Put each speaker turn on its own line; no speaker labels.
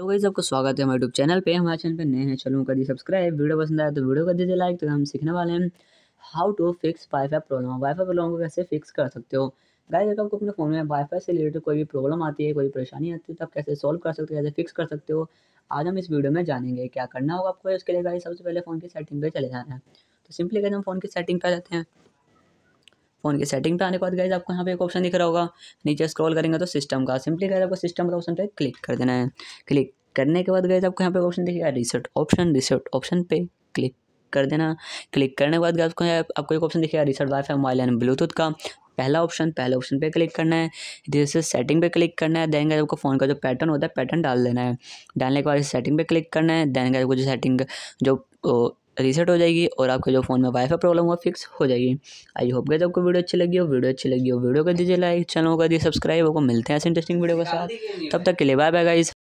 तो वही सबको स्वागत है हमारे यूट्यूब चैनल पे हमारे चैनल पे नए हैं चलो कर दी सब्सक्राइब वीडियो पसंद आया तो वीडियो कर दीजिए लाइक तो हम सीखने वाले हैं how to fix wifi problem wifi problem को कैसे फिक्स कर सकते हो गाय अगर आपको अपने फ़ोन में वाईफाई से रिलेटेड कोई भी प्रॉब्लम आती है कोई परेशानी आती है तो आप कैसे सॉल्व कर सकते हो कैसे फिक्स कर सकते हो आज हम इस वीडियो में जानेंगे क्या करना होगा आपको इसके लिए गाड़ी सबसे पहले फ़ोन की सेटिंग पर चले जाना है तो सिंपली कैसे हम फ़ोन की सेटिंग पर जाते हैं फोन की सेटिंग पे आने के बाद गाइज आपको यहाँ पे एक ऑप्शन दिख रहा होगा नीचे स्क्रॉल करेंगे तो सिस्टम का सिंपली गाइज आपको सिस्टम का ऑप्शन पे क्लिक कर देना है क्लिक करने के बाद गाइज आपको यहाँ पे ऑप्शन दिखेगा रिसेट ऑप्शन रिसेट ऑप्शन पे क्लिक कर देना क्लिक करने के बाद गाइज आपको आपको एक ऑप्शन दिखेगा reset wifi mobile and bluetooth का पहला ऑप्शन पहले ऑप्शन पे क्लिक करना है जैसे सेटिंग पे क्लिक करना है देन आपको फ़ोन का जो पैटर्न होता है पैटर्न डाल देना है डालने के बाद सेटिंग पे क्लिक करना है देन आपको जो सेटिंग जो रीसेट हो जाएगी और आपके जो फ़ोन में वाईफाई प्रॉब्लम हुआ फिक्स हो जाएगी आई होप गए आपको वीडियो अच्छी लगी हो वीडियो अच्छी लगी हो वीडियो कर दीजिए लाइक चैनल को कर दिए सब्सक्राइब होगा मिलते हैं ऐसे इंटरेस्टिंग वीडियो के साथ तब तक के लिए बाय बाय गाइस